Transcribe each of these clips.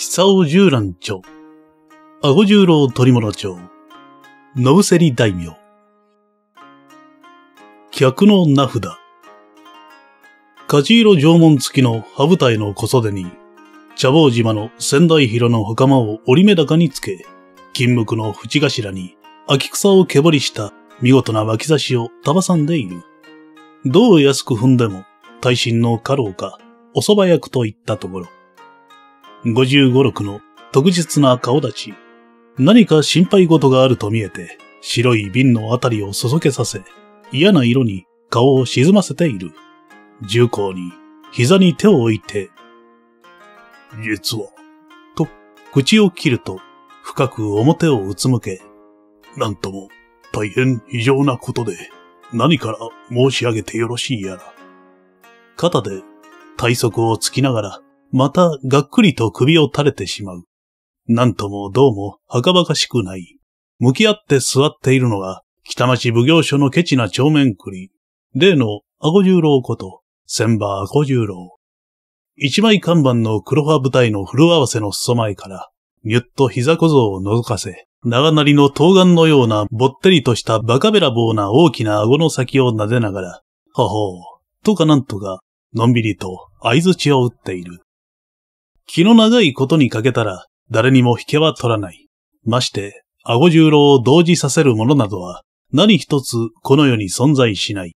久尾十蘭町、顎十郎鳥物町、野伏せり大名。客の名札。梶色縄文付きの羽舞台の小袖に、茶坊島の仙台広の袴を折り目高につけ、金目の縁頭に秋草を毛彫りした見事な脇差しを束さんでいる。どう安く踏んでも、耐震の家老か、お蕎麦役といったところ。55、6の特実な顔立ち。何か心配事があると見えて、白い瓶のあたりをそそけさせ、嫌な色に顔を沈ませている。重厚に、膝に手を置いて、実は、と、口を切ると、深く表をうつむけ、なんとも、大変異常なことで、何から申し上げてよろしいやら。肩で、体側をつきながら、またがっくりと首を垂れてしまう。なんともどうもはかばかしくない。向き合って座っているのは、北町奉行所のケチな長面くり、例のアゴ十郎こと、千葉アゴ十郎。一枚看板の黒羽舞台のる合わせの裾前から、ぎゅっと膝小僧を覗かせ、長なりの冬眼のようなぼってりとしたバカべらぼうな大きな顎の先を撫でながら、ほほう、とかなんとか、のんびりと合図地を打っている。気の長いことにかけたら、誰にも引けは取らない。まして、顎十郎を同時させる者などは、何一つこの世に存在しない。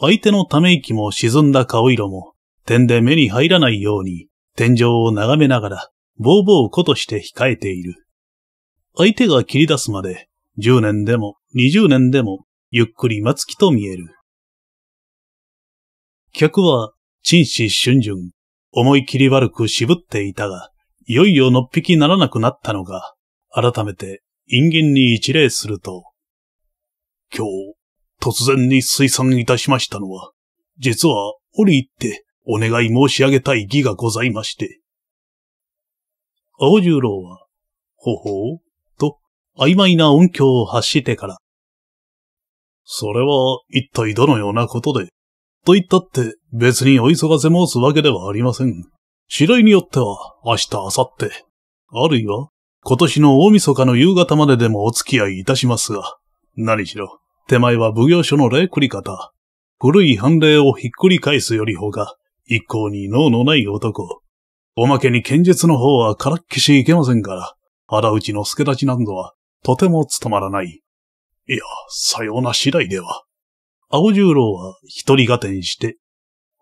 相手のため息も沈んだ顔色も、点で目に入らないように、天井を眺めながら、ぼうぼうことして控えている。相手が切り出すまで、十年でも二十年でも、ゆっくり待つ気と見える。客は、陳氏春巡。思い切り悪く渋っていたが、いよいよのっぴきならなくなったのが、改めて人間に一礼すると、今日、突然に推算いたしましたのは、実は折り入ってお願い申し上げたい義がございまして。青十郎は、ほほう、と曖昧な音響を発してから、それは一体どのようなことでと言ったって別にお急がせ申すわけではありません。次第によっては明日、明後日、あるいは今年の大晦日の夕方まででもお付き合いいたしますが、何しろ手前は奉行所の礼繰り方、古い判例をひっくり返すよりほか、一向に脳のない男。おまけに剣術の方はからっきしいけませんから、腹打ちの助立ちなんぞはとても務まらない。いや、さような次第では。青十郎は一人てにして、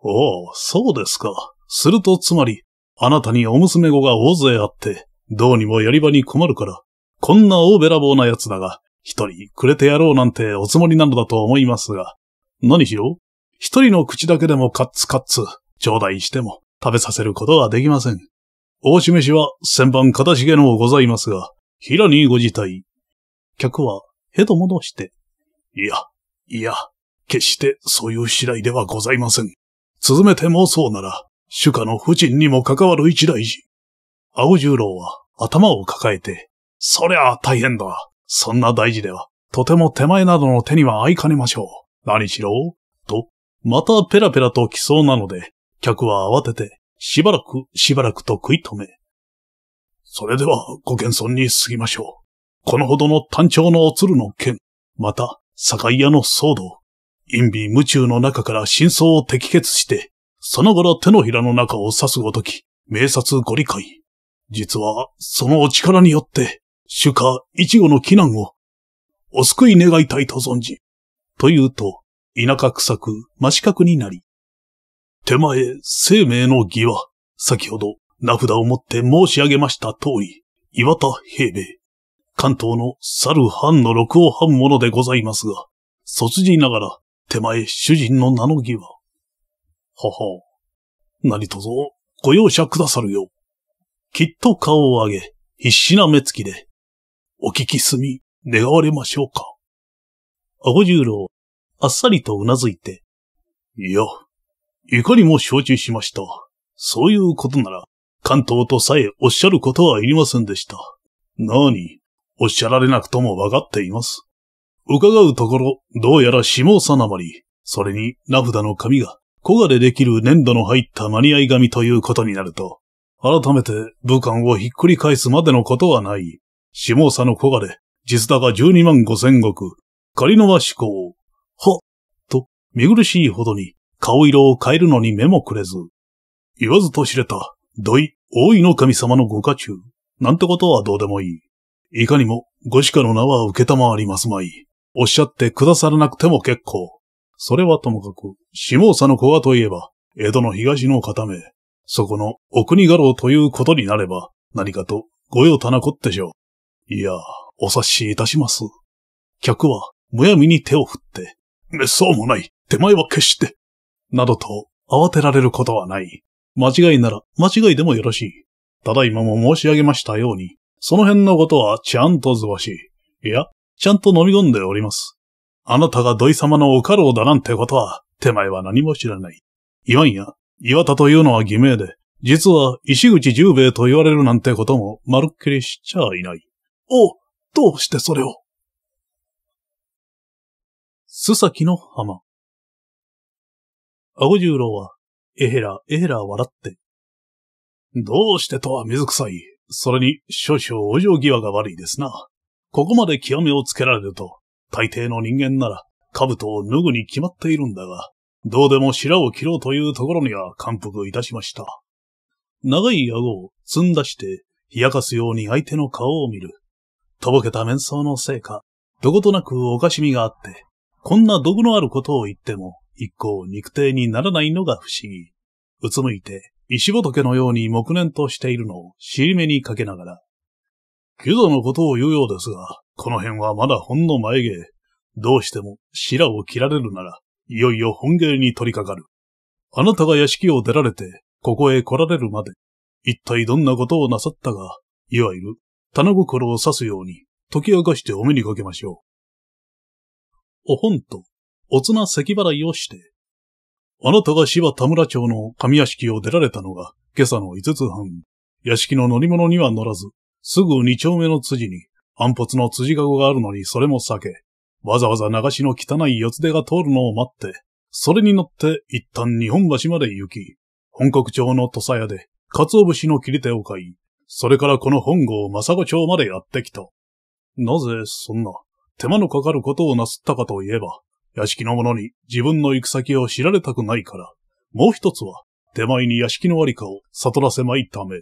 おお、そうですか。するとつまり、あなたにお娘子が大勢あって、どうにもやり場に困るから、こんな大べらぼうな奴だが、一人くれてやろうなんておつもりなのだと思いますが、何しろ、一人の口だけでもカッツカッツ、頂戴しても食べさせることはできません。大し飯は千番片重のございますが、平にご自体。客は、へも戻して、いや、いや、決してそういう次第ではございません。続めてもそうなら、主家の不人にも関わる一大事。青十郎は頭を抱えて、そりゃあ大変だ。そんな大事では、とても手前などの手には合いかねましょう。何しろ、と、またペラペラと来そうなので、客は慌てて、しばらくしばらくと食い止め。それではご謙遜に過ぎましょう。このほどの単調のお鶴の剣、また、酒屋の騒動、陰備夢中の中から真相を摘決して、さながら手のひらの中を刺すごとき、明察ご理解。実は、そのお力によって、主家一号の祈難を、お救い願いたいと存じ。というと、田舎臭く真四角になり。手前、生命の義は、先ほど名札を持って申し上げました通り、岩田平兵衛。関東の猿藩の六王藩者でございますが、卒じながら手前主人の名の儀は。はは。何とぞ、ご容赦くださるよう。きっと顔を上げ、必死な目つきで、お聞きすみ、願われましょうか。ご十郎、あっさりとうなずいて、いや、いかにも承知しました。そういうことなら、関東とさえおっしゃることはいりませんでした。なに、おっしゃられなくともわかっています。伺うところ、どうやら下さなまり、それに名札の紙が、小がでできる粘土の入った間に合い紙ということになると、改めて武漢をひっくり返すまでのことはない。下さの小賀で、実が12万5千石、仮の和志向、は、と、見苦しいほどに、顔色を変えるのに目もくれず、言わずと知れた、土井、大井の神様のご家中、なんてことはどうでもいい。いかにも、ご鹿の名は受けたまわりますまい。おっしゃってくださらなくても結構。それはともかく、下総の子はといえば、江戸の東の片目、そこのお国家老ということになれば、何かとご用たなこってしょう。いや、お察しいたします。客は、むやみに手を振って、めっそうもない、手前は決して、などと慌てられることはない。間違いなら間違いでもよろしい。ただ今も申し上げましたように、その辺のことはちゃんと図わしいや、ちゃんと飲み込んでおります。あなたが土井様のお家老だなんてことは、手前は何も知らない。いわんや、岩田というのは偽名で、実は石口十兵衛と言われるなんてこともまるっきりしちゃいない。お、どうしてそれを須崎の浜。顎十郎は、えへら、えへら笑って。どうしてとは水臭い。それに、少々お嬢際が悪いですな。ここまで極めをつけられると、大抵の人間なら、兜を脱ぐに決まっているんだが、どうでも白を切ろうというところには感服いたしました。長い顎を積んだして、冷やかすように相手の顔を見る。とぼけた面相のせいか、どことなくおかしみがあって、こんな毒のあることを言っても、一向肉体にならないのが不思議。うつむいて、石仏のように木念としているのを尻目にかけながら、キザのことを言うようですが、この辺はまだほんの前芸。どうしても、白を切られるなら、いよいよ本芸に取り掛かる。あなたが屋敷を出られて、ここへ来られるまで、一体どんなことをなさったが、いわゆる、棚心を刺すように、解き明かしてお目にかけましょう。お本と、おつな咳払いをして、あなたが芝田村町の上屋敷を出られたのが、今朝の五つ半、屋敷の乗り物には乗らず、すぐ二丁目の辻に、暗発の辻籠があるのにそれも避け、わざわざ流しの汚い四つ手が通るのを待って、それに乗って一旦日本橋まで行き、本国町の土佐屋で、鰹節の切り手を買い、それからこの本郷正子町までやってきた。なぜそんな手間のかかることをなすったかといえば、屋敷の者に自分の行く先を知られたくないから、もう一つは手前に屋敷のありかを悟らせまいため、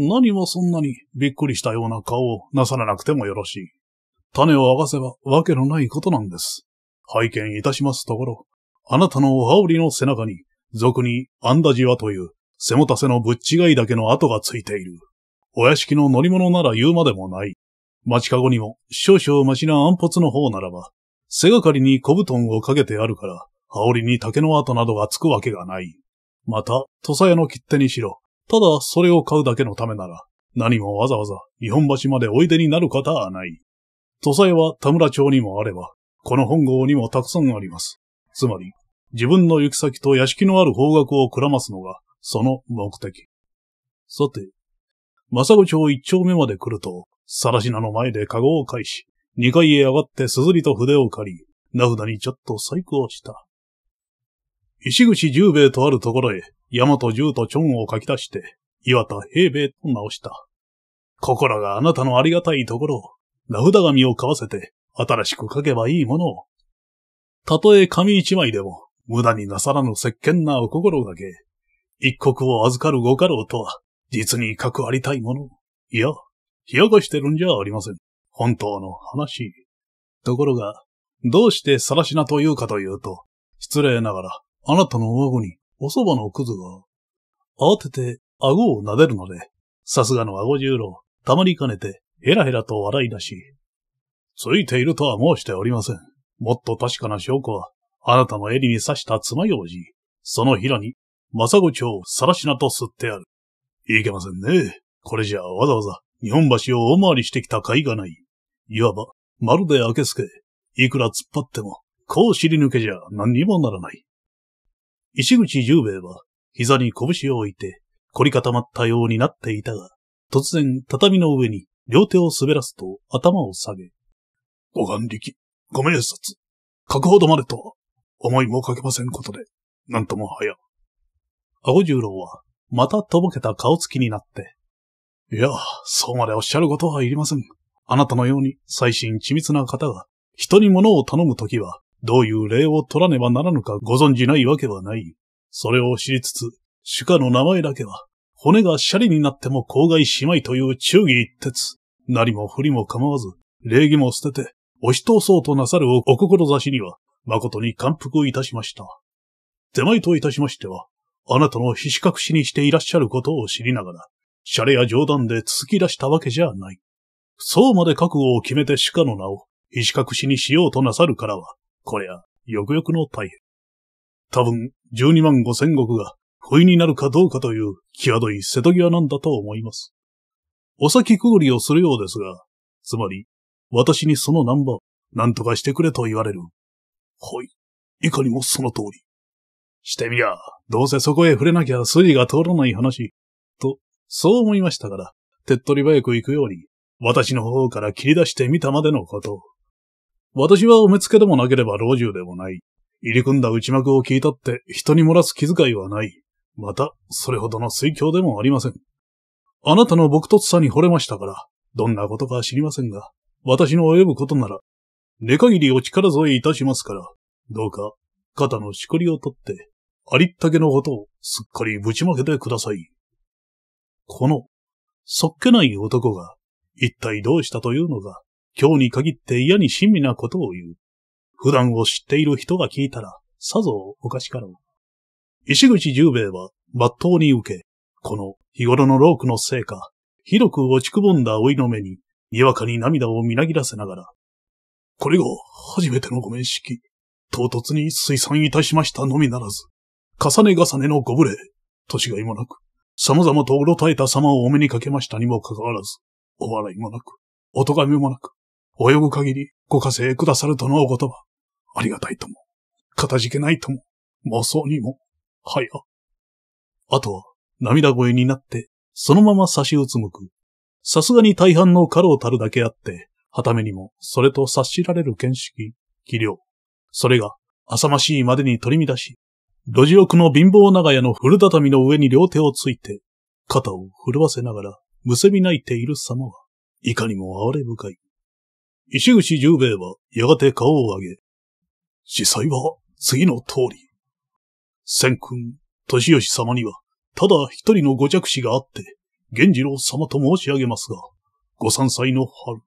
何もそんなにびっくりしたような顔をなさらなくてもよろしい。種を明かせばわけのないことなんです。拝見いたしますところ、あなたのお羽織の背中に、俗にアンダジワという背もたせのぶっちがいだけの跡がついている。お屋敷の乗り物なら言うまでもない。街かごにも少々ましな暗骨の方ならば、背がかりに小布団をかけてあるから、羽織に竹の跡などがつくわけがない。また、土佐屋の切手にしろ、ただ、それを買うだけのためなら、何もわざわざ日本橋までおいでになる方はない。土佐屋は田村町にもあれば、この本郷にもたくさんあります。つまり、自分の行き先と屋敷のある方角をくらますのが、その目的。さて、政子町一丁目まで来ると、さらしなの前でカゴを返し、二階へ上がってすずりと筆を借り、名札にちょっと細工をした。石口十兵衛とあるところへ、大和十とチョンを書き出して、岩田平兵衛と直した。心があなたのありがたいところを、名札紙を買わせて、新しく書けばいいものを。たとえ紙一枚でも、無駄になさらぬ石鹸なお心がけ、一刻を預かるご家老とは、実にかくありたいもの。いや、冷やかしてるんじゃありません。本当の話。ところが、どうしてさらしなというかというと、失礼ながら、あなたの顎にお蕎麦のくずが、慌てて顎を撫でるので、さすがの顎十郎、たまりかねて、ヘラヘラと笑い出し、ついているとは申しておりません。もっと確かな証拠は、あなたの襟に刺した爪楊枝、そのひらに、正口をさらしなと吸ってある。いけませんね。これじゃわざわざ日本橋を大回りしてきた甲斐がない。いわば、まるで明けすけ。いくら突っ張っても、こう尻抜けじゃ何にもならない。石口十兵衛は膝に拳を置いて凝り固まったようになっていたが、突然畳の上に両手を滑らすと頭を下げ、ご眼力、ご明察、確ほどまでとは思いもかけませんことで、なんとも早。顎十郎はまたとぼけた顔つきになって、いや、そうまでおっしゃることはいりません。あなたのように最新緻密な方が人に物を頼むときは、どういう礼を取らねばならぬかご存じないわけはない。それを知りつつ、主家の名前だけは、骨がシャリになっても口外しまいという忠義一徹。何も不利も構わず、礼儀も捨てて、押し通そうとなさるお志には、誠に感服いたしました。手前といたしましては、あなたのひし隠しにしていらっしゃることを知りながら、シャレや冗談で突き出したわけじゃない。そうまで覚悟を決めて主家の名を、ひし隠しにしようとなさるからは、こりゃ、よくよくの大変。多分、12万5千石が、不意になるかどうかという、際どい瀬戸際なんだと思います。お先くぐりをするようですが、つまり、私にそのナンバー、なんとかしてくれと言われる。ほい。いかにもその通り。してみや、どうせそこへ触れなきゃ筋が通らない話。と、そう思いましたから、手っ取り早く行くように、私の方から切り出してみたまでのこと。私はお目付けでもなければ老中でもない。入り組んだ内幕を聞いたって人に漏らす気遣いはない。また、それほどの水狂でもありません。あなたの朴突さに惚れましたから、どんなことか知りませんが、私の及ぶことなら、寝限りお力添えいたしますから、どうか、肩のしこりを取って、ありったけのことをすっかりぶちまけてください。この、そっけない男が、一体どうしたというのが、今日に限って嫌に親身なことを言う。普段を知っている人が聞いたら、さぞおかしかろう。石口十兵衛は、抜刀に受け、この日頃のロークのせいか、ひどく落ちくぼんだ老いの目に、にわかに涙をみなぎらせながら、これが初めてのご面識、唐突に推算いたしましたのみならず、重ね重ねのご無礼、年がいもなく、様々とうろたえた様をお目にかけましたにもかかわらず、お笑いもなく、お咎めもなく、泳ぐ限りご加勢くださるとのお言葉、ありがたいとも、かたじけないとも、妄想にも、はや。あとは、涙声になって、そのまま差しうつむく。さすがに大半の家老たるだけあって、はためにも、それと察しられる見識、技量。それが、浅ましいまでに取り乱し、路地奥の貧乏長屋の古畳の上に両手をついて、肩を震わせながら、むせび泣いている様は、いかにも哀れ深い。石口十兵衛はやがて顔を上げ、司祭は次の通り。千君、年吉様には、ただ一人のご着子があって、源次郎様と申し上げますが、ご三歳の春、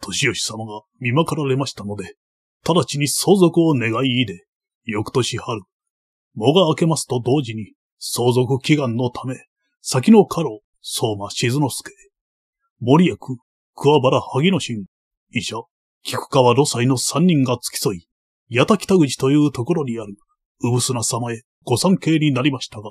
年吉様が見まかられましたので、直ちに相続を願い入れ、翌年春、藻が明けますと同時に、相続祈願のため、先の家老、相馬静之助、森役、桑原萩野心。医者、菊川露斎の三人が付き添い、八田北口というところにある、うぶすな様へご参詣になりましたが、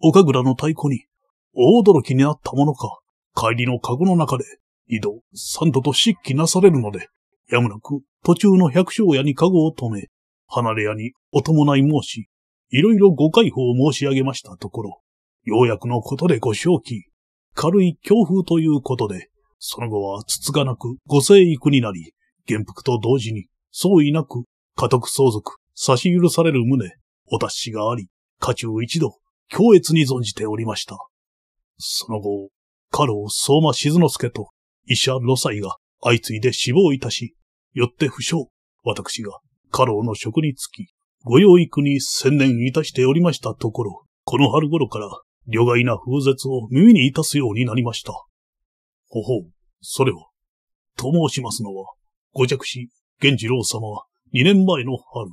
岡倉の太鼓に、大驚きになったものか、帰りの籠の中で、二度、三度と湿気なされるので、やむなく途中の百姓屋に籠を止め、離れ屋にお伴い申し、いろいろご解放を申し上げましたところ、ようやくのことでご正気、軽い強風ということで、その後はつつがなくご生育になり、元服と同時に、相違なく、家督相続、差し許される旨、お達しがあり、家中一度、強烈に存じておりました。その後、家老相馬静之助と医者露斎が相次いで死亡いたし、よって不詳、私が家老の職につき、ご養育に専念いたしておりましたところ、この春頃から、旅外な風絶を耳にいたすようになりました。ほほう、それは。と申しますのは、ご弱子、源次郎様は、二年前の春、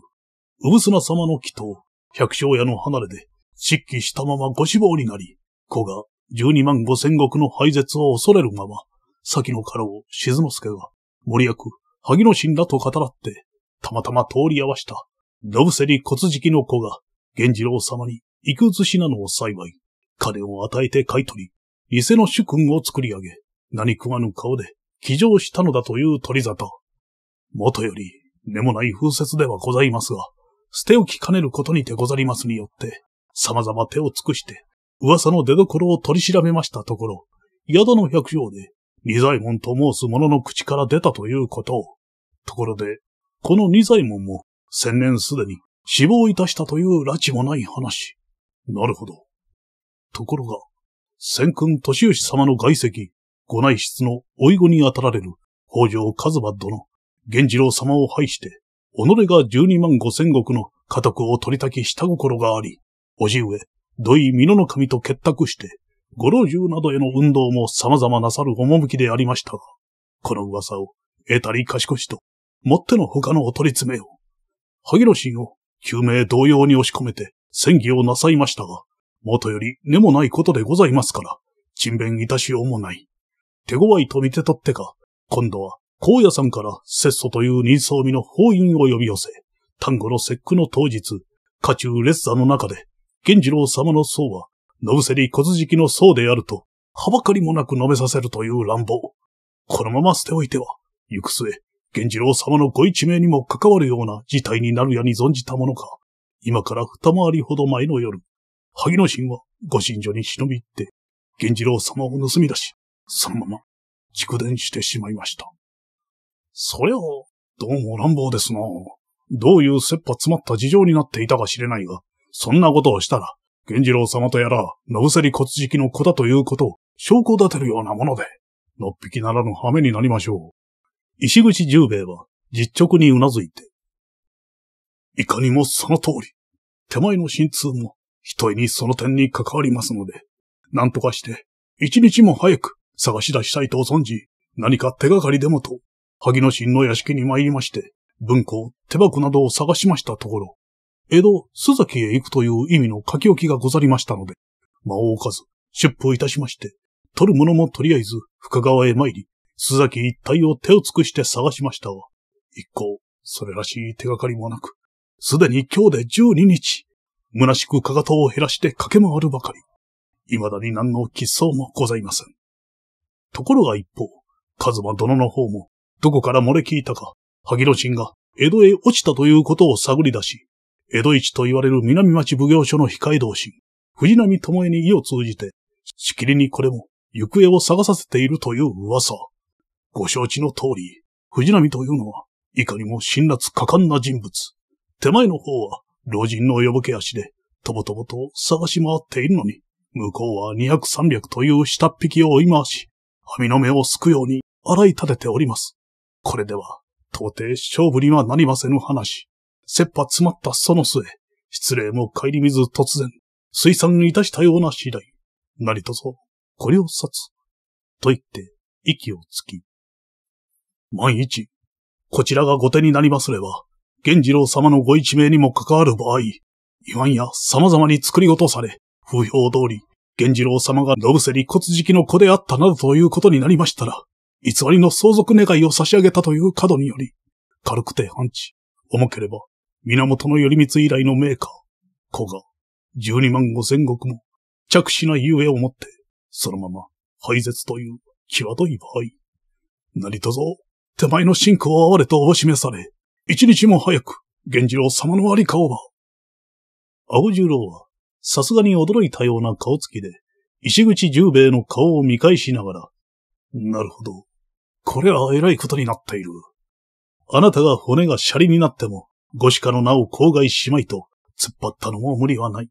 うぶすな様の祈祷、百姓屋の離れで、失気したままご死亡になり、子が十二万五千石の廃絶を恐れるまま、先の家老、静之助が、森役、萩野神だと語らって、たまたま通り合わした、信せり骨敷の子が、源次郎様に幾写しなのを幸い、金を与えて買い取り、偽の主君を作り上げ、何食わぬ顔で、起乗したのだという鳥里。もとより、根もない風説ではございますが、捨て置きかねることにてござりますによって、様々手を尽くして、噂の出所を取り調べましたところ、宿の百姓で、二左衛門と申す者の口から出たということを。ところで、この二左衛門も、千年すでに死亡いたしたという拉致もない話。なるほど。ところが、先君年吉様の外籍、ご内室の老い子にあたられる北条和馬殿、源次郎様を拝して、己が十二万五千石の家督を取り焚き下心があり、叔父上、土井美濃の神と結託して、ご老中などへの運動も様々なさる趣でありましたが、この噂を、得たり賢しと、もっての他のお取り詰めを、萩野心を、救命同様に押し込めて、戦議をなさいましたが、元より根もないことでございますから、沈弁いたしようもない。手強いと見て取ってか、今度は、荒野山から拙祖という人相見の法院を呼び寄せ、丹後の節句の当日、家中列座の中で、源次郎様の僧は、信せり小敷の僧であると、はばかりもなく述べさせるという乱暴。このまま捨ておいては、行く末、源次郎様のご一命にも関わるような事態になるやに存じたものか。今から二回りほど前の夜、萩野心はご神所に忍び入って、源次郎様を盗み出し、そのまま、蓄電してしまいました。そりゃ、どうも乱暴ですな。どういう切羽詰まった事情になっていたか知れないが、そんなことをしたら、源次郎様とやら、のぶせり骨敷の子だということを証拠立てるようなもので、のっぴきならぬ羽目になりましょう。石口十兵衛は実直に頷いて、いかにもその通り、手前の心痛も、一重にその点に関わりますので、なんとかして、一日も早く探し出したいと存じ、何か手がかりでもと、萩野神の屋敷に参りまして、文庫、手箱などを探しましたところ、江戸、須崎へ行くという意味の書き置きがござりましたので、間を置かず、出布いたしまして、取るものもとりあえず、深川へ参り、須崎一帯を手を尽くして探しましたが、一向、それらしい手がかりもなく、すでに今日で12日、虚しくかかとを減らして駆け回るばかり、未だに何の喫走もございません。ところが一方、カズマ殿の方も、どこから漏れ聞いたか、萩野神が江戸へ落ちたということを探り出し、江戸市と言われる南町奉行所の控え同心、藤波智恵に意を通じて、しきりにこれも行方を探させているという噂。ご承知の通り、藤波というのは、いかにも辛辣果敢な人物。手前の方は、老人の呼ぶけ足で、とぼとぼと探し回っているのに、向こうは二百三百という下っ引きを追い回し、網の目をすくように洗い立てております。これでは、到底勝負にはなりませぬ話。切羽詰まったその末、失礼も顧みず突然、水産いたしたような次第。何とぞ、これを察すと言って、息をつき。万一、こちらが後手になりますれば、源次郎様のご一命にも関わる場合、いわんや様々に作りごとされ、風評通り、源次郎様が信瀬立骨敷の子であったなどということになりましたら、偽りの相続願いを差し上げたという角により、軽くて半地、重ければ、源頼光以来のメーカー、子が、十二万五千石も、着手なゆえをもって、そのまま、廃絶という、際どい場合。何とぞ、手前の信仰を哀れとお示され、一日も早く、源次郎様のありかをば。青十郎は、さすがに驚いたような顔つきで、石口十兵衛の顔を見返しながら、なるほど。これは偉いことになっている。あなたが骨がシャリになっても、ゴシカの名を口外しまいと、突っ張ったのも無理はない。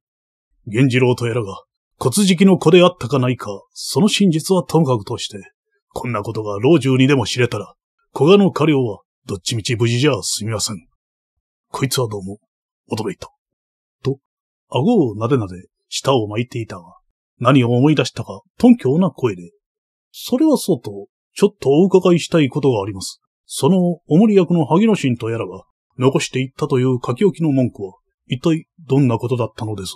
源次郎とやらが、骨敷の子であったかないか、その真実はともかくとして、こんなことが老中にでも知れたら、古賀の家領はどっちみち無事じゃ済みません。こいつはどうも、驚いた。顎をなでなで、舌を巻いていたが、何を思い出したか、頓強な声で。それはそうと、ちょっとお伺いしたいことがあります。その、おもり役の萩野神とやらが、残していったという書き置きの文句は、一体どんなことだったのです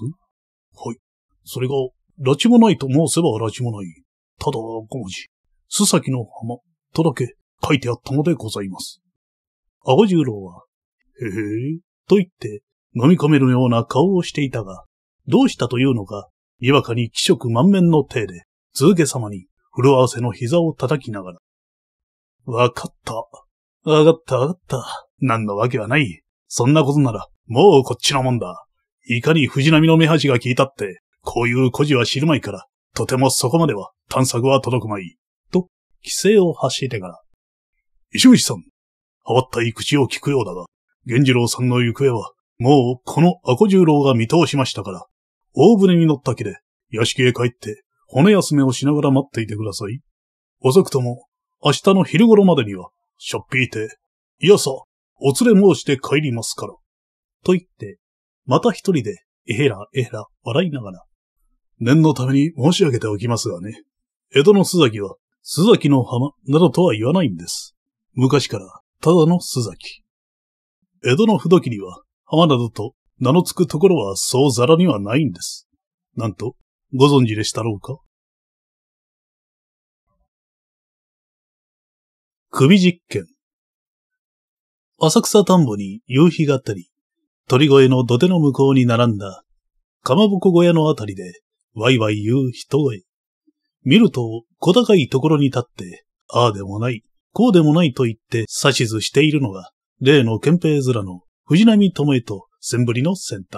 はい。それが、拉致もないと申せば拉致もない。ただ、5文字。須崎の浜、とだけ書いてあったのでございます。顎十郎は、へへー、と言って飲み込めるような顔をしていたが、どうしたというのか、にわかに気色満面の体で、続けさまに、風呂合わせの膝を叩きながら。わかった。わかったわかった。何のわけはない。そんなことなら、もうこっちのもんだ。いかに藤波の目端が効いたって、こういう孤児は知るまいから、とてもそこまでは探索は届くまい。と、規制を発してから。石口さん、はわったい口を聞くようだが、源次郎さんの行方はもう、このアコ十郎が見通しましたから、大船に乗った気で、屋敷へ帰って、骨休めをしながら待っていてください。遅くとも、明日の昼頃までには、しょっぴいて、いやさ、お連れ申して帰りますから。と言って、また一人で、えへらえへら笑いながら、念のために申し上げておきますがね、江戸の須崎は、須崎の浜などとは言わないんです。昔から、ただの須崎。江戸の不時には、浜田どと名のつくところはそうざらにはないんです。なんと、ご存知でしたろうか首実験。浅草田んぼに夕日があったり、鳥越の土手の向こうに並んだ、かまぼこ小屋のあたりで、ワイワイ言う人へ。見ると、小高いところに立って、ああでもない、こうでもないと言って指図しているのが、例の憲兵面の藤波智恵とセンブリのセンタ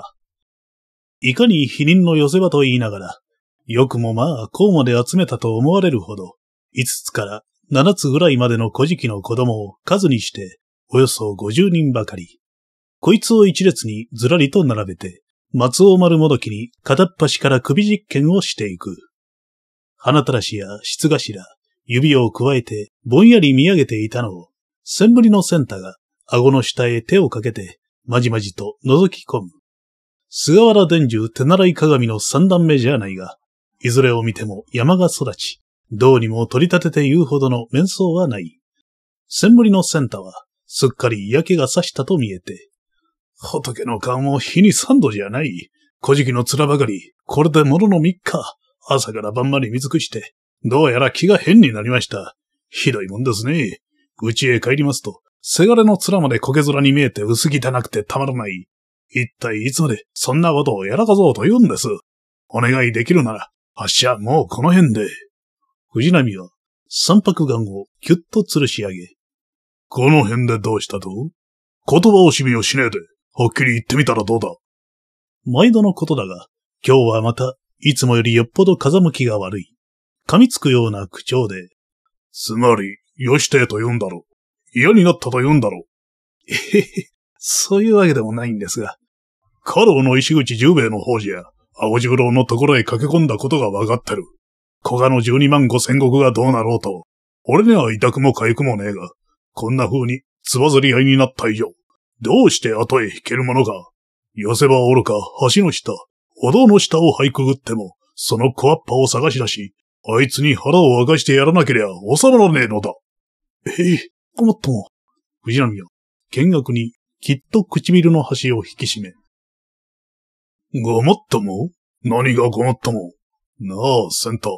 ー。いかに否認の寄せ場と言いながら、よくもまあ、こうまで集めたと思われるほど、五つから七つぐらいまでの古事記の子供を数にして、およそ五十人ばかり。こいつを一列にずらりと並べて、松尾丸もどきに片っ端から首実験をしていく。花たらしや質頭、指を加えてぼんやり見上げていたのを、センブリのセンタが顎の下へ手をかけてまじまじと覗き込む。菅原伝授手習い鏡の三段目じゃないが、いずれを見ても山が育ち、どうにも取り立てて言うほどの面相はない。千森のセンタは、すっかり嫌気がさしたと見えて、仏の顔も日に三度じゃない。古事記の面ばかり、これでものの三日、朝から晩まで見尽くして、どうやら気が変になりました。ひどいもんですね。うちへ帰りますと、せがれの面まで焦げ面に見えて薄汚くてたまらない。一体いつまでそんなことをやらかそうと言うんです。お願いできるなら、あっしゃもうこの辺で。藤波は三白眼をキュッと吊るし上げ。この辺でどうしたと言葉惜しみをしねえで、はっきり言ってみたらどうだ。毎度のことだが、今日はまた、いつもよりよっぽど風向きが悪い。噛みつくような口調で。つまり、よしてと言うんだろう。嫌になったと言うんだろう。えへへ、そういうわけでもないんですが。家老の石口十兵衛の方じゃ、青十郎のところへ駆け込んだことがわかってる。古賀の十二万五千石がどうなろうと、俺には痛くも痒くもねえが、こんな風につばずり合いになった以上、どうして後へ引けるものか。寄せばおろか、橋の下、歩道の下を這いくぐっても、その小アッパを探し出し、あいつに腹を明かしてやらなけりゃ収まらねえのだ。えへ。ごもっとも。藤波は、見学に、きっと唇の端を引き締め。ごもっとも何がごもっともなあ、センター。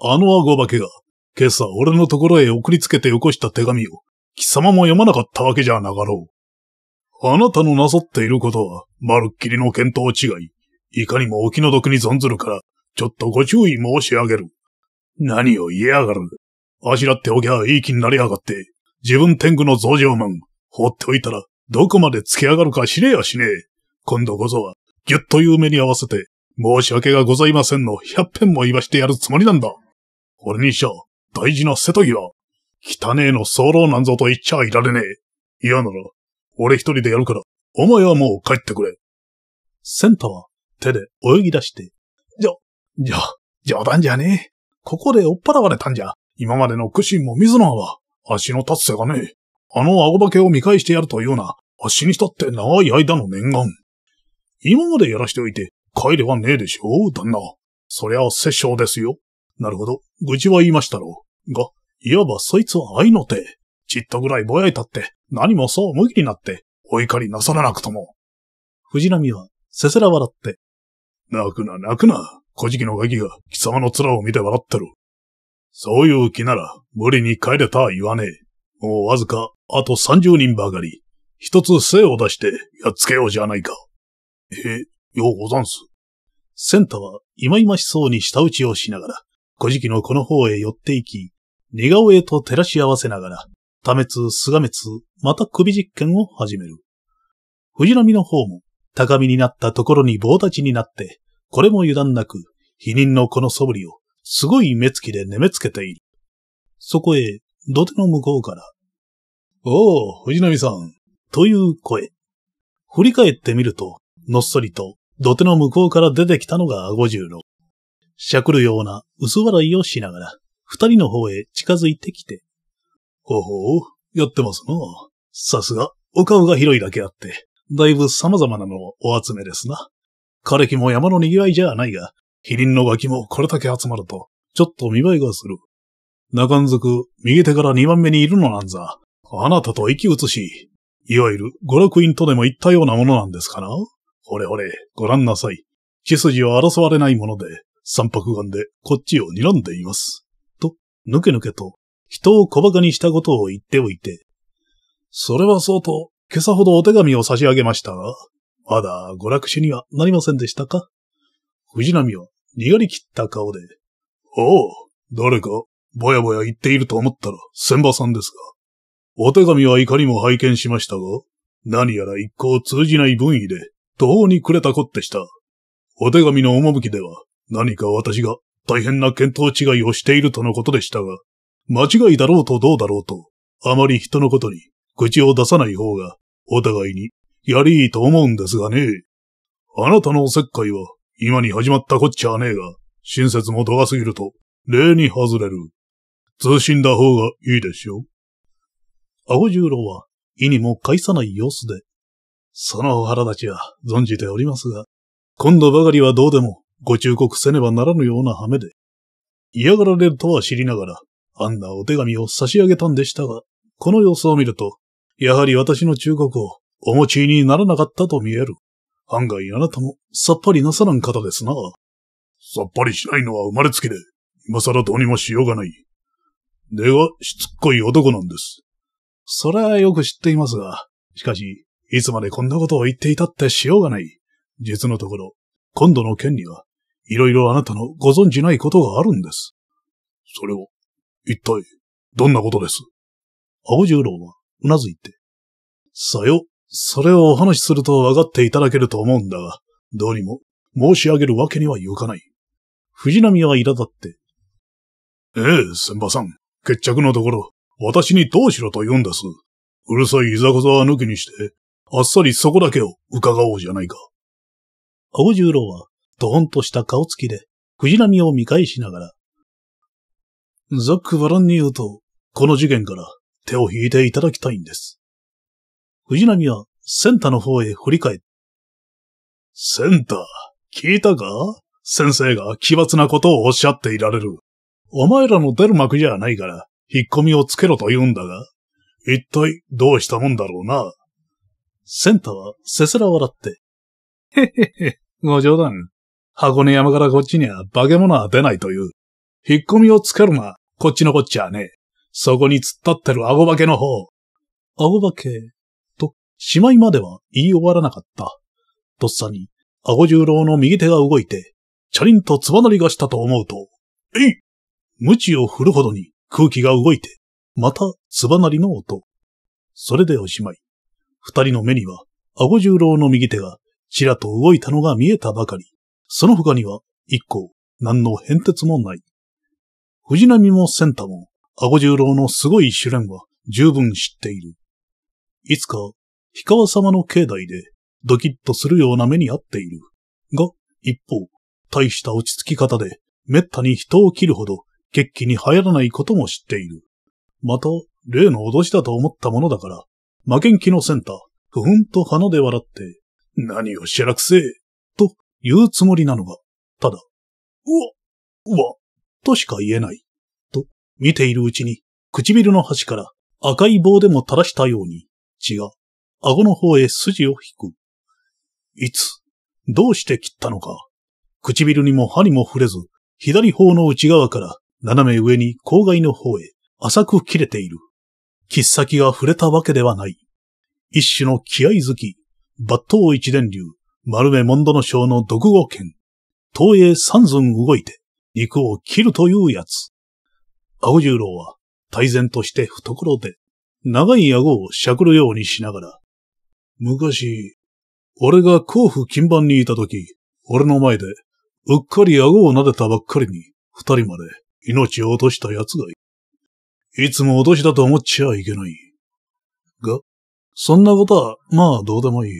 あの顎化けが、今朝俺のところへ送りつけてよこした手紙を、貴様も読まなかったわけじゃなかろう。あなたのなさっていることは、まるっきりの見当違い。いかにもお気の毒に存ずるから、ちょっとご注意申し上げる。何を言いやがる。あしらっておきゃいい気になりやがって、自分天狗の増上マン、放っておいたら、どこまで突き上がるか知れやしねえ。今度こそは、ぎゅっという目に合わせて、申し訳がございませんの百遍も言わしてやるつもりなんだ。俺にしちゃ、大事な瀬戸際。汚えの早漏なんぞと言っちゃいられねえ。嫌なら、俺一人でやるから、お前はもう帰ってくれ。センタは手で泳ぎ出して、じゃ、じゃ、冗談じゃねえ。ここで追っ払われたんじゃ。今までの苦心も水野は、足の達せがね、あの顎化けを見返してやるというような、足にしたって長い間の念願。今までやらしておいて、帰れはねえでしょ、う、旦那。そりゃ、殺生ですよ。なるほど、愚痴は言いましたろう。が、いわばそいつは愛の手。ちっとぐらいぼやいたって、何もそう無気になって、お怒りなさらなくとも。藤波は、せせら笑って。泣くな、泣くな。小じきのガキが貴様の面を見て笑ってる。そういう気なら、無理に帰れたは言わねえ。もうわずか、あと三十人ばかり。一つ精を出して、やっつけようじゃないか。え、ようござんす。センタは、いまいましそうに舌打ちをしながら、小時期のこの方へ寄っていき、似顔絵と照らし合わせながら、多滅、すが滅、また首実験を始める。藤波の方も、高みになったところに棒立ちになって、これも油断なく、否認のこの素振りをすごい目つきで眠つけている。そこへ、土手の向こうから、おお、藤波さん、という声。振り返ってみると、のっそりと土手の向こうから出てきたのが五十六。しゃくるような薄笑いをしながら、二人の方へ近づいてきて。ほほう、やってますな。さすが、お顔が広いだけあって、だいぶ様々なのをお集めですな。枯れ木も山の賑わいじゃないが、キリンの脇もこれだけ集まると、ちょっと見栄えがする。中んずく、右手から二番目にいるのなんざ。あなたと息移し、いわゆる娯楽院とでも言ったようなものなんですかなほれほれ、ご覧なさい。血筋は争われないもので、三白眼でこっちを睨んでいます。と、ぬけぬけと、人を小馬鹿にしたことを言っておいて。それはそうと、今朝ほどお手紙を差し上げましたが、まだ娯楽師にはなりませんでしたか藤波は逃がり切った顔で。おう、誰か、ぼやぼや言っていると思ったら、千葉さんですが。お手紙はいかにも拝見しましたが、何やら一向通じない分野で、どうにくれたこってした。お手紙の趣では、何か私が大変な見当違いをしているとのことでしたが、間違いだろうとどうだろうと、あまり人のことに口を出さない方が、お互いに、やりいいと思うんですがね。あなたのおせっかいは、今に始まったこっちゃねえが、親切も度が過ぎると、礼に外れる。通信だ方がいいですよ。青十郎は、意にも介さない様子で、そのお腹立ちは存じておりますが、今度ばかりはどうでもご忠告せねばならぬような羽目で、嫌がられるとは知りながら、あんなお手紙を差し上げたんでしたが、この様子を見ると、やはり私の忠告をお持ちにならなかったと見える。案外あなたもさっぱりなさらん方ですな。さっぱりしないのは生まれつきで、今更どうにもしようがない。では、しつっこい男なんです。それはよく知っていますが、しかし、いつまでこんなことを言っていたってしようがない。実のところ、今度の件には、いろいろあなたのご存じないことがあるんです。それを、一体、どんなことです青十郎は、うなずいて。さよ、それをお話しすると分かっていただけると思うんだが、どうにも申し上げるわけにはいかない。藤波は苛立って。ええ、先葉さん。決着のところ、私にどうしろと言うんです。うるさいいざこざは抜きにして、あっさりそこだけを伺おうじゃないか。青十郎は、ドーンとした顔つきで、藤波を見返しながら。ざっくばらんに言うと、この事件から手を引いていただきたいんです。藤波はセンタの方へ振り返る。センタ、聞いたか先生が奇抜なことをおっしゃっていられる。お前らの出る幕じゃないから、引っ込みをつけろと言うんだが、一体どうしたもんだろうな。センタはせすら笑って。へへへ、ご冗談。箱根山からこっちには化け物は出ないという。引っ込みをつけるな、こっちのこっちゃね。そこに突っ立ってる顎化けの方。顎化けしまいまでは言い終わらなかった。とっさに、あう十郎の右手が動いて、チャリンとつばなりがしたと思うと、えい知を振るほどに空気が動いて、またつばなりの音。それでおしまい。二人の目には、あう十郎の右手がちらと動いたのが見えたばかり。その他には、一個、何の変哲もない。藤波もセンタも、顎十郎のすごい手練は十分知っている。いつか氷川様の境内でドキッとするような目に遭っている。が、一方、大した落ち着き方で、滅多に人を切るほど、決起に流行らないことも知っている。また、例の脅しだと思ったものだから、負けん気のセンター、ふふんと鼻で笑って、何をしらくせえ、と言うつもりなのが、ただ、うわ、うわ、としか言えない、と見ているうちに、唇の端から赤い棒でも垂らしたように、血が顎の方へ筋を引く。いつ、どうして切ったのか。唇にも歯にも触れず、左方の内側から斜め上に口外の方へ浅く切れている。切っ先が触れたわけではない。一種の気合好き、抜刀一伝流、丸目モンドのの独語剣。東映三寸動いて、肉を切るというやつ。顎十郎は、大然として懐で、長い顎をしゃくるようにしながら、昔、俺が甲府金番にいた時、俺の前で、うっかり顎を撫でたばっかりに、二人まで命を落とした奴がいる。いつも落としだと思っちゃいけない。が、そんなことは、まあどうでもいい。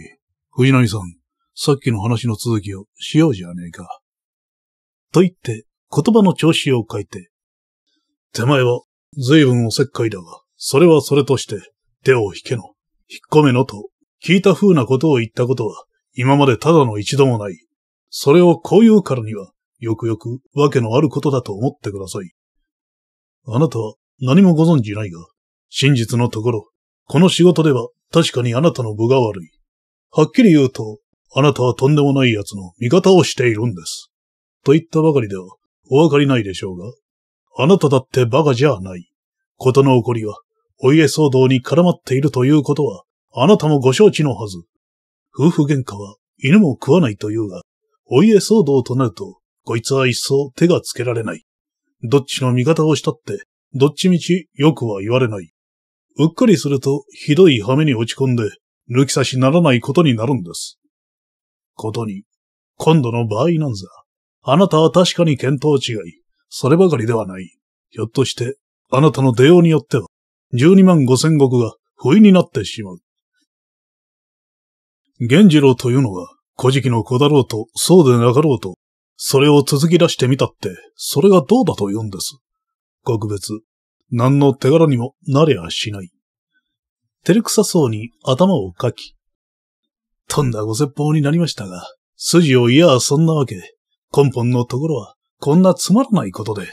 藤波さん、さっきの話の続きをしようじゃねえか。と言って、言葉の調子を変えて。手前は、随分おせっかいだが、それはそれとして、手を引けの、引っ込めのと聞いた風なことを言ったことは、今までただの一度もない。それをこう言うからには、よくよく訳のあることだと思ってください。あなたは何もご存じないが、真実のところ、この仕事では確かにあなたの部が悪い。はっきり言うと、あなたはとんでもない奴の味方をしているんです。と言ったばかりでは、お分かりないでしょうが、あなただって馬鹿じゃない。事の起こりは、お家騒動に絡まっているということは、あなたもご承知のはず。夫婦喧嘩は犬も食わないというが、お家騒動となると、こいつは一層手がつけられない。どっちの味方をしたって、どっちみちよくは言われない。うっかりするとひどい羽目に落ち込んで、抜き差しならないことになるんです。ことに、今度の場合なんざ、あなたは確かに見当違い、そればかりではない。ひょっとして、あなたの出ようによっては、十二万五千石が不意になってしまう。源次郎というのは、古事記の子だろうと、そうでなかろうと、それを続き出してみたって、それがどうだと言うんです。ごく別、何の手柄にもなれやしない。照れくさそうに頭をかき。とんだご説法になりましたが、筋を言やそんなわけ、根本のところは、こんなつまらないことで、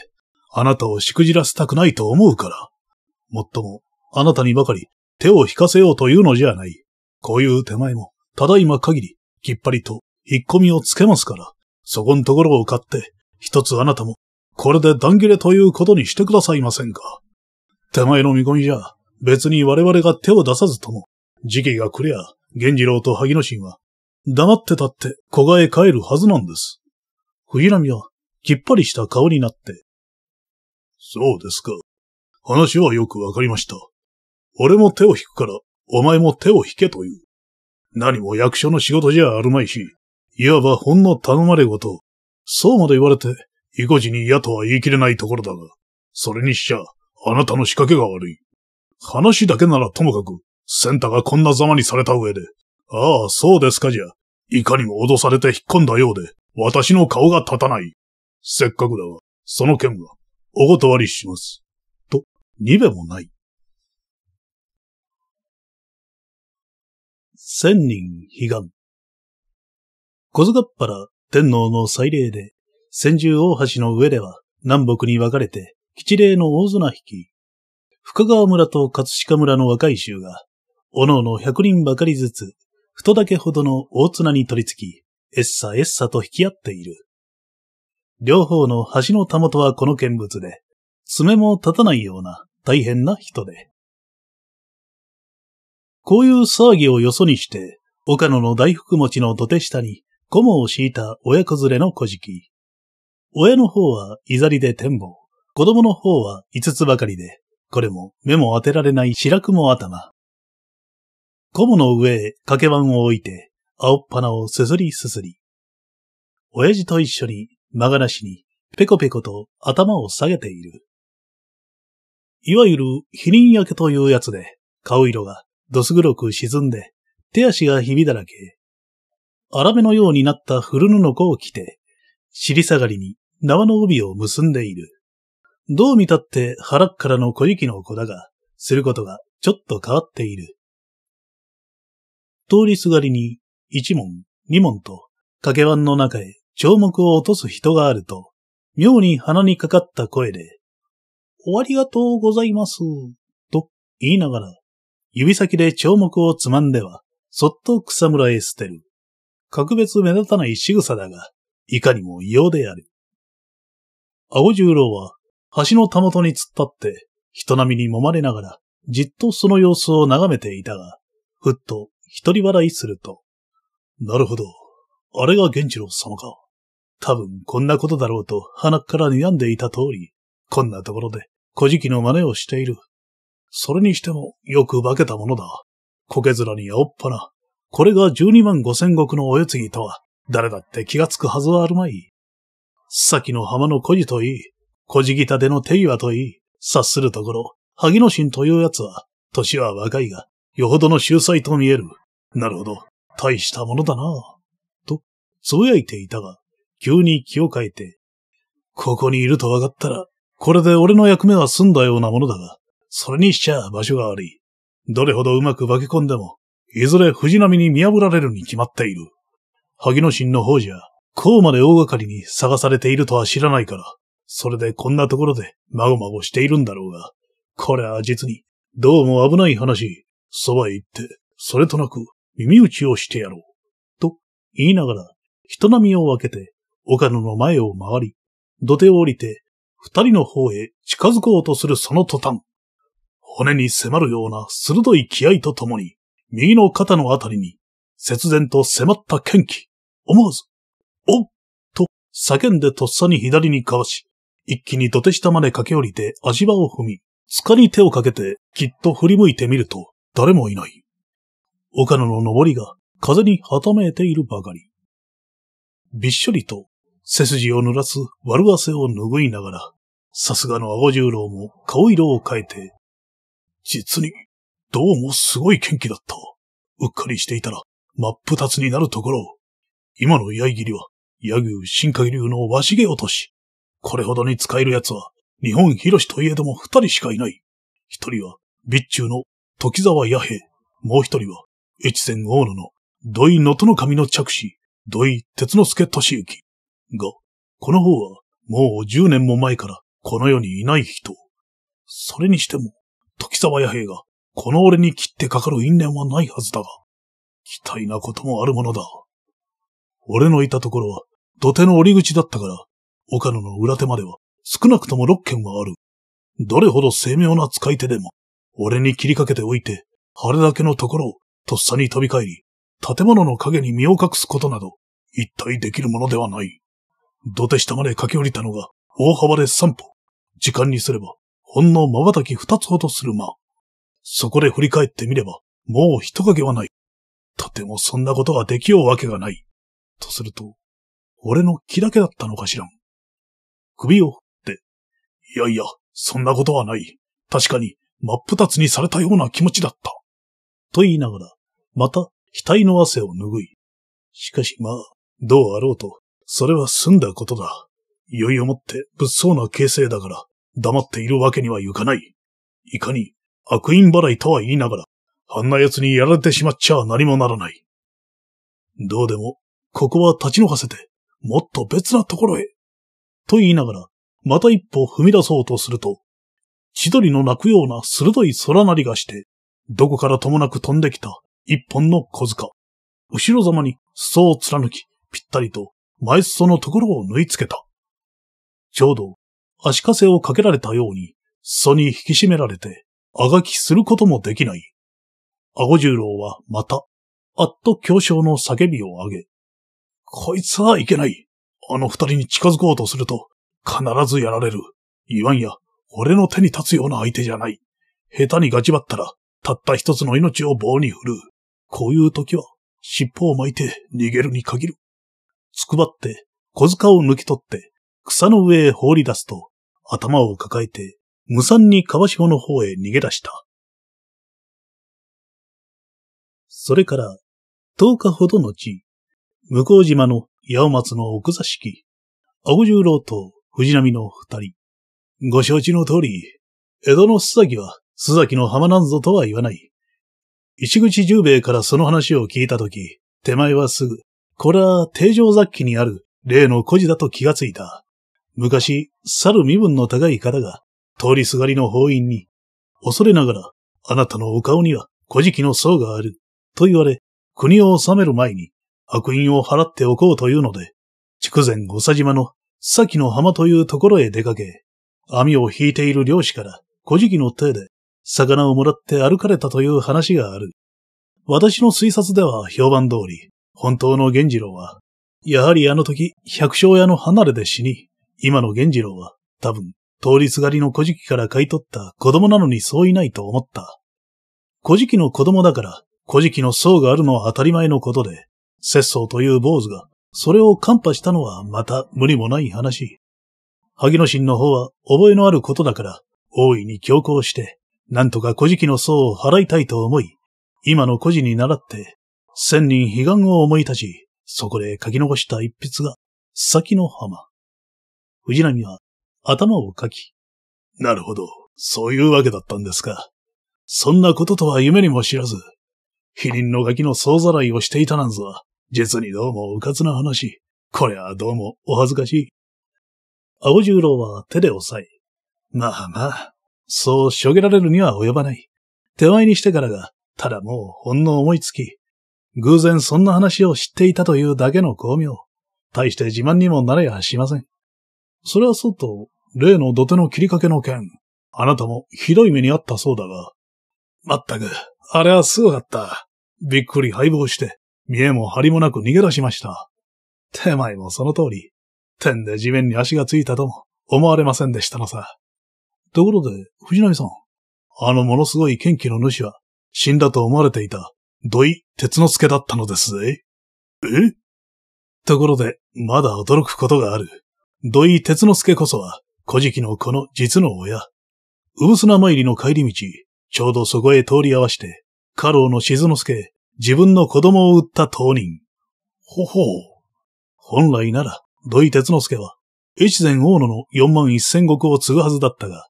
あなたをしくじらせたくないと思うから。もっとも、あなたにばかり手を引かせようというのじゃない。こういう手前も、ただいま限り、きっぱりと、引っ込みをつけますから、そこんところを買って、一つあなたも、これで断切れということにしてくださいませんか。手前の見込みじゃ、別に我々が手を出さずとも、時期が来りゃ、源次郎と萩野心は、黙ってたって小賀へ帰るはずなんです。藤波は、きっぱりした顔になって。そうですか。話はよくわかりました。俺も手を引くから、お前も手を引けという。何も役所の仕事じゃあるまいし、いわばほんの頼まれごと。そうまで言われて、意固地に嫌とは言い切れないところだが、それにしちゃ、あなたの仕掛けが悪い。話だけならともかく、センタがこんなざまにされた上で、ああ、そうですかじゃ、いかにも脅されて引っ込んだようで、私の顔が立たない。せっかくだが、その件は、お断りします。と、にべもない。千人悲願。小塚原っぱら天皇の祭礼で、千住大橋の上では南北に分かれて吉礼の大綱引き、深川村と葛飾村の若い衆が、おのおの百人ばかりずつ、太だけほどの大綱に取り付き、エッサエッサと引き合っている。両方の橋のたもとはこの見物で、爪も立たないような大変な人で。こういう騒ぎをよそにして、岡野の大福餅の土手下に、コモを敷いた親子連れの小敷。親の方は、いざりで展望。子供の方は5つばかりで、これも目も当てられない白雲頭。コモの上へ掛け板を置いて、青っ鼻をすすりすすり。親父と一緒に、曲がなしに、ペコペコと頭を下げている。いわゆる、避妊焼けというやつで、顔色がどす黒く沈んで、手足がひびだらけ。荒めのようになった古布子を着て、尻下がりに縄の帯を結んでいる。どう見たって腹っからの小雪の子だが、することがちょっと変わっている。通りすがりに一門、二門と掛け碗の中へ彫目を落とす人があると、妙に鼻にかかった声で、おありがとうございます、と言いながら指先で彫目をつまんでは、そっと草むらへ捨てる。格別目立たない仕草だが、いかにも異様である。青十郎は、橋のたもとに突っ立って、人並みに揉まれながら、じっとその様子を眺めていたが、ふっと一人笑いすると、なるほど。あれが源次郎様か。多分こんなことだろうと鼻から睨んでいた通り、こんなところで古事記の真似をしているそれにしてもよく化けたものだ。こけ面におっぱな。これが十二万五千石のお世継ぎとは、誰だって気がつくはずはあるまい。先の浜の小児といい、小じぎたでの手岩といい、察するところ、萩野心というやつは、年は若いが、よほどの秀才と見える。なるほど、大したものだなと、つぶやいていたが、急に気を変えて、ここにいると分かったら、これで俺の役目は済んだようなものだが、それにしちゃ場所が悪い。どれほどうまく化け込んでも、いずれ藤波に見破られるに決まっている。萩野心の方じゃ、こうまで大掛かりに探されているとは知らないから、それでこんなところでまごまごしているんだろうが、これは実に、どうも危ない話、そばへ行って、それとなく耳打ちをしてやろう。と言いながら、人波を分けて、岡野の前を回り、土手を降りて、二人の方へ近づこうとするその途端。骨に迫るような鋭い気合とともに、右の肩のあたりに、節然と迫った剣気。思わず、おっと叫んでとっさに左にかわし、一気に土手下まで駆け下りて足場を踏み、塚に手をかけてきっと振り向いてみると、誰もいない。岡野の登りが風にはためいているばかり。びっしょりと背筋を濡らす悪汗を拭いながら、さすがの青十郎も顔色を変えて実に、どうもすごい元気だった。うっかりしていたら、真っ二つになるところを。今の八切りは、矢牛新海流の和重落とし。これほどに使える奴は、日本広しといえども二人しかいない。一人は、備中の時沢弥平。もう一人は、越前大野の土井能登の神の着手、土井哲之助俊之。が、この方は、もう十年も前から、この世にいない人。それにしても、時沢弥平が、この俺に切ってかかる因縁はないはずだが、期待なこともあるものだ。俺のいたところは、土手の折り口だったから、岡野の裏手までは少なくとも六件はある。どれほど精妙な使い手でも、俺に切りかけておいて、あれだけのところをとっさに飛び返り、建物の影に身を隠すことなど、一体できるものではない。土手下まで駆け下りたのが、大幅で三歩。時間にすれば、ほんの瞬き二つほどする間、そこで振り返ってみれば、もう人影はない。とてもそんなことができようわけがない。とすると、俺の気だけだったのかしらん。首を振って、いやいや、そんなことはない。確かに、真っ二つにされたような気持ちだった。と言いながら、また、額の汗を拭い。しかしまあ、どうあろうと、それは済んだことだ。いよいよもって物騒な形勢だから、黙っているわけにはいかない。いかに、悪因払いとは言いながら、あんな奴にやられてしまっちゃ何もならない。どうでも、ここは立ち退かせて、もっと別なところへ。と言いながら、また一歩踏み出そうとすると、千鳥の鳴くような鋭い空なりがして、どこからともなく飛んできた一本の小塚。後ろざまに裾を貫き、ぴったりと前裾のところを縫い付けた。ちょうど足かせをかけられたように、裾に引き締められて、あがきすることもできない。顎十郎はまた、あっと強傷の叫びを上げ、こいつはいけない。あの二人に近づこうとすると、必ずやられる。言わんや、俺の手に立つような相手じゃない。下手にガチばったら、たった一つの命を棒に振る。こういう時は、尻尾を巻いて逃げるに限る。つくばって、小塚を抜き取って、草の上へ放り出すと、頭を抱えて、無惨に川島の方へ逃げ出した。それから、10日ほど後、向島の八尾松の奥座敷、青十郎と藤波の二人。ご承知の通り、江戸の須崎は須崎の浜なんぞとは言わない。石口十兵衛からその話を聞いたとき、手前はすぐ、これは定常雑記にある例の孤児だと気がついた。昔、去る身分の高い方が、通りすがりの法院に、恐れながら、あなたのお顔には古事記の層がある、と言われ、国を治める前に、悪印を払っておこうというので、筑前五佐島の、先の浜というところへ出かけ、網を引いている漁師から、古事記の手で、魚をもらって歩かれたという話がある。私の推察では評判通り、本当の源次郎は、やはりあの時、百姓屋の離れで死に、今の源次郎は、多分、通りすがりの古事記から買い取った子供なのにそういないと思った。古事記の子供だから、古事記の層があるのは当たり前のことで、節操という坊主が、それを看破したのはまた無理もない話。萩野心の方は覚えのあることだから、大いに強行して、なんとか古事記の層を払いたいと思い、今の古事に倣って、千人悲願を思い立ち、そこで書き残した一筆が、先の浜。藤波は頭をかき。なるほど。そういうわけだったんですか。そんなこととは夢にも知らず、否認のガキの総ざらいをしていたなんぞ、実にどうもうかつな話。こりゃどうもお恥ずかしい。青十郎は手で押さえ。まあまあ、そうしょげられるには及ばない。手前にしてからが、ただもうほんの思いつき。偶然そんな話を知っていたというだけの巧妙。大して自慢にもなれやしません。それはそうと、例の土手の切りかけの件、あなたもひどい目にあったそうだが。まったく、あれはすごかった。びっくり敗北して、見えも張りもなく逃げ出しました。手前もその通り、天で地面に足がついたとも思われませんでしたのさ。ところで、藤波さん、あのものすごい剣気の主は、死んだと思われていた、土井哲之助だったのですぜ。えところで、まだ驚くことがある。土井哲之助こそは、古事記のこの実の親。うぶすな参りの帰り道、ちょうどそこへ通り合わして、家老の静之助、自分の子供を売った当人。ほほう。本来なら、土井哲之助は、越前大野の四万一千石を継ぐはずだったが、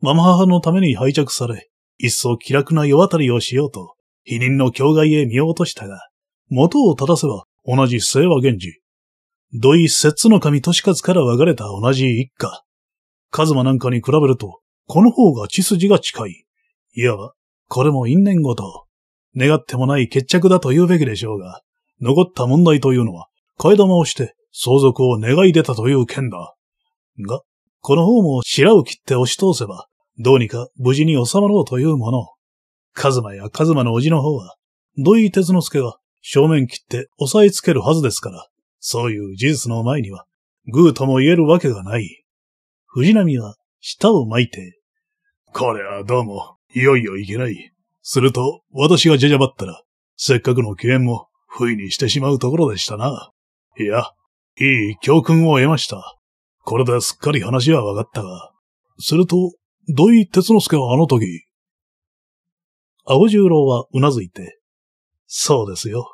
ママ母のために拝着され、一層気楽な世渡りをしようと、否認の境外へ見落としたが、元を正せば同じ清和源氏、土井摂津の神利勝から分かれた同じ一家。カズマなんかに比べると、この方が血筋が近い。いや、これも因縁ごと。願ってもない決着だと言うべきでしょうが、残った問題というのは、替え玉をして相続を願い出たという件だ。が、この方も白を切って押し通せば、どうにか無事に収まろうというもの。カズマやカズマの叔父の方は、土井哲之助が正面切って押さえつけるはずですから、そういう事実の前には、グーとも言えるわけがない。藤波は舌を巻いて、これはどうも、いよいよいけない。すると、私がじゃじゃばったら、せっかくの機嫌も、不意にしてしまうところでしたな。いや、いい教訓を得ました。これですっかり話は分かったが。すると、土井哲之助はあの時。青十郎はうなずいて、そうですよ。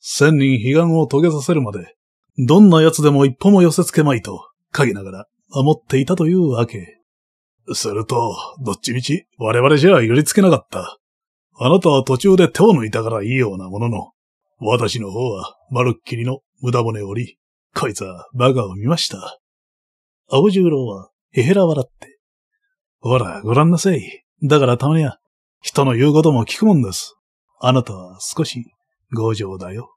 千人悲願を遂げさせるまで、どんな奴でも一歩も寄せ付けまいと、陰ながら守っていたというわけ。すると、どっちみち我々じゃ寄り付けなかった。あなたは途中で手を抜いたからいいようなものの、私の方はまるっきりの無駄骨折り、こいつはバカを見ました。青十郎はへへら笑って。ほら、ご覧なさい。だからたまには、人の言うことも聞くもんです。あなたは少し強情だよ。